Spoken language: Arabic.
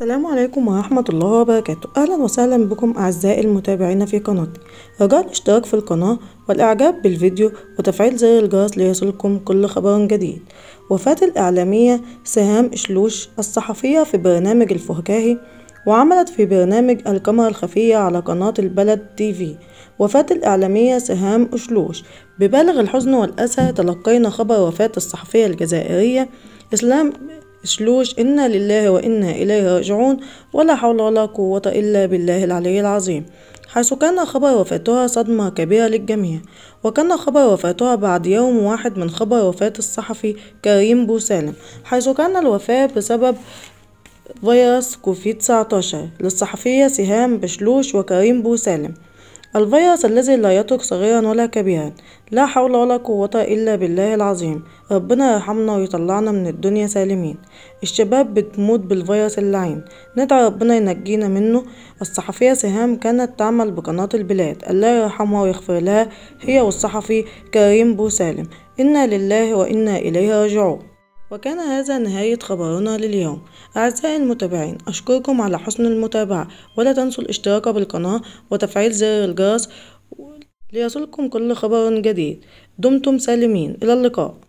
السلام عليكم ورحمة الله وبركاته أهلا وسهلا بكم أعزائي المتابعين في قناتي رجاء الاشتراك في القناة والإعجاب بالفيديو وتفعيل زر الجرس ليصلكم كل خبر جديد وفاة الإعلامية سهام إشلوش الصحفية في برنامج الفهكاهي وعملت في برنامج الكاميرا الخفية على قناة البلد تي في وفاة الإعلامية سهام أشلوش ببالغ الحزن والأسى تلقينا خبر وفاة الصحفية الجزائرية إسلام بشلوش إنا لله وإنا إليه راجعون ولا حول ولا قوة إلا بالله العلي العظيم حيث كان خبر وفاتها صدمة كبيرة للجميع وكان خبر وفاتها بعد يوم واحد من خبر وفاة الصحفي كريم بوسالم حيث كان الوفاة بسبب فيروس كوفيد 19 للصحفية سهام بشلوش وكريم بوسالم الفيروس الذي لا يترك صغيرا ولا كبيرا لا حول ولا قوة إلا بالله العظيم ربنا يرحمنا ويطلعنا من الدنيا سالمين الشباب بتموت بالفيروس اللعين ندعي ربنا ينجينا منه الصحفية سهام كانت تعمل بقناة البلاد الله يرحمها ويغفر لها هي والصحفي كريم بوسالم إنا لله وإنا إليه راجعون وكان هذا نهاية خبرنا لليوم أعزائي المتابعين أشكركم على حسن المتابعة ولا تنسوا الاشتراك بالقناة وتفعيل زر الجرس ليصلكم كل خبر جديد دمتم سالمين إلى اللقاء